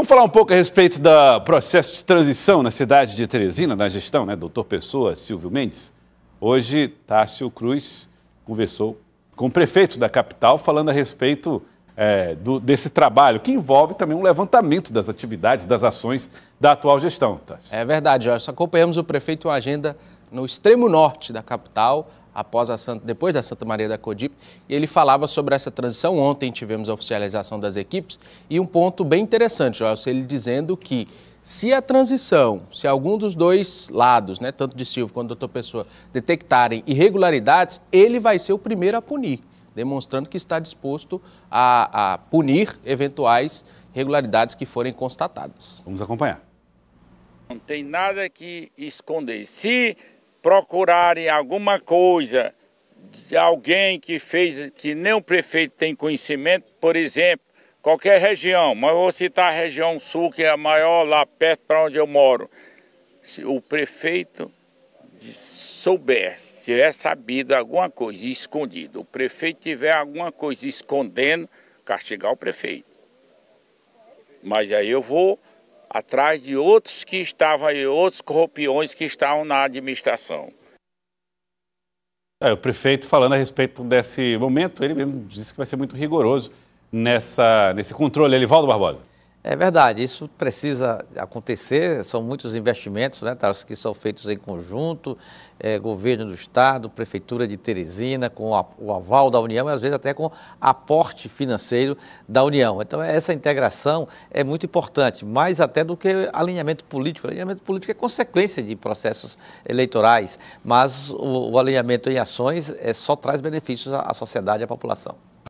Vamos falar um pouco a respeito do processo de transição na cidade de Teresina, na gestão, né? Doutor Pessoa, Silvio Mendes. Hoje, Tássio Cruz conversou com o prefeito da capital falando a respeito é, do, desse trabalho, que envolve também um levantamento das atividades, das ações da atual gestão. Tássio. É verdade, Jorge. Acompanhamos o prefeito em agenda no extremo norte da capital, após a Santa, depois da Santa Maria da Codip, e ele falava sobre essa transição. Ontem tivemos a oficialização das equipes e um ponto bem interessante, Joel, ele dizendo que se a transição, se algum dos dois lados, né, tanto de Silvio quanto do doutor Pessoa, detectarem irregularidades, ele vai ser o primeiro a punir, demonstrando que está disposto a, a punir eventuais irregularidades que forem constatadas. Vamos acompanhar. Não tem nada que esconder. Se procurarem alguma coisa de alguém que fez, que nem o prefeito tem conhecimento, por exemplo, qualquer região, mas vou citar a região sul, que é a maior lá perto para onde eu moro. Se o prefeito soubesse, tiver sabido alguma coisa escondido, o prefeito tiver alguma coisa escondendo, castigar o prefeito. Mas aí eu vou atrás de outros que estavam aí, outros corrupiões que estavam na administração. É, o prefeito falando a respeito desse momento, ele mesmo disse que vai ser muito rigoroso nessa, nesse controle. Elivaldo Barbosa. É verdade, isso precisa acontecer, são muitos investimentos né, Tarso, que são feitos em conjunto, é, governo do estado, prefeitura de Teresina, com a, o aval da União e às vezes até com aporte financeiro da União. Então essa integração é muito importante, mais até do que alinhamento político. O alinhamento político é consequência de processos eleitorais, mas o, o alinhamento em ações é, só traz benefícios à, à sociedade e à população.